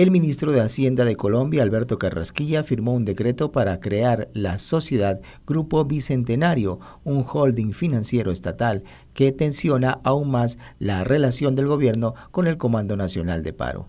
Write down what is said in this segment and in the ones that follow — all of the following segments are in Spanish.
El ministro de Hacienda de Colombia, Alberto Carrasquilla, firmó un decreto para crear la sociedad Grupo Bicentenario, un holding financiero estatal que tensiona aún más la relación del gobierno con el Comando Nacional de Paro.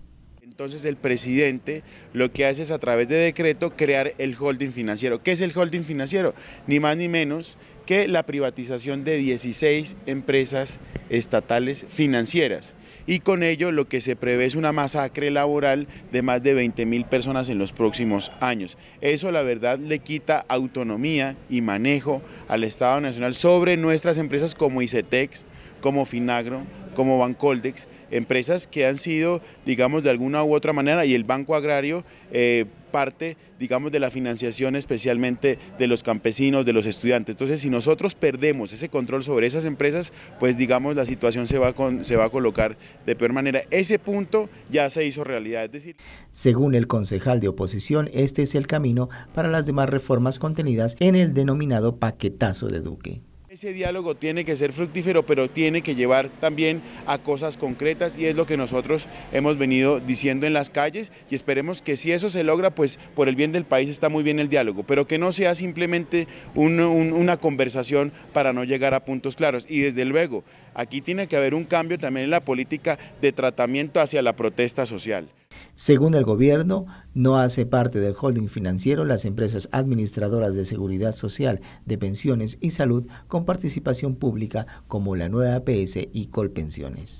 Entonces el presidente lo que hace es a través de decreto crear el holding financiero. ¿Qué es el holding financiero? Ni más ni menos que la privatización de 16 empresas estatales financieras. Y con ello lo que se prevé es una masacre laboral de más de 20 mil personas en los próximos años. Eso la verdad le quita autonomía y manejo al Estado Nacional sobre nuestras empresas como ICETEX, como Finagro, como Bancoldex, empresas que han sido, digamos, de alguna u otra manera, y el Banco Agrario eh, parte, digamos, de la financiación especialmente de los campesinos, de los estudiantes. Entonces, si nosotros perdemos ese control sobre esas empresas, pues digamos, la situación se va, se va a colocar de peor manera. Ese punto ya se hizo realidad, es decir... Según el concejal de oposición, este es el camino para las demás reformas contenidas en el denominado paquetazo de Duque. Ese diálogo tiene que ser fructífero, pero tiene que llevar también a cosas concretas y es lo que nosotros hemos venido diciendo en las calles y esperemos que si eso se logra, pues por el bien del país está muy bien el diálogo, pero que no sea simplemente una conversación para no llegar a puntos claros. Y desde luego, aquí tiene que haber un cambio también en la política de tratamiento hacia la protesta social. Según el gobierno, no hace parte del holding financiero las empresas administradoras de seguridad social, de pensiones y salud con participación pública como la nueva APS y Colpensiones.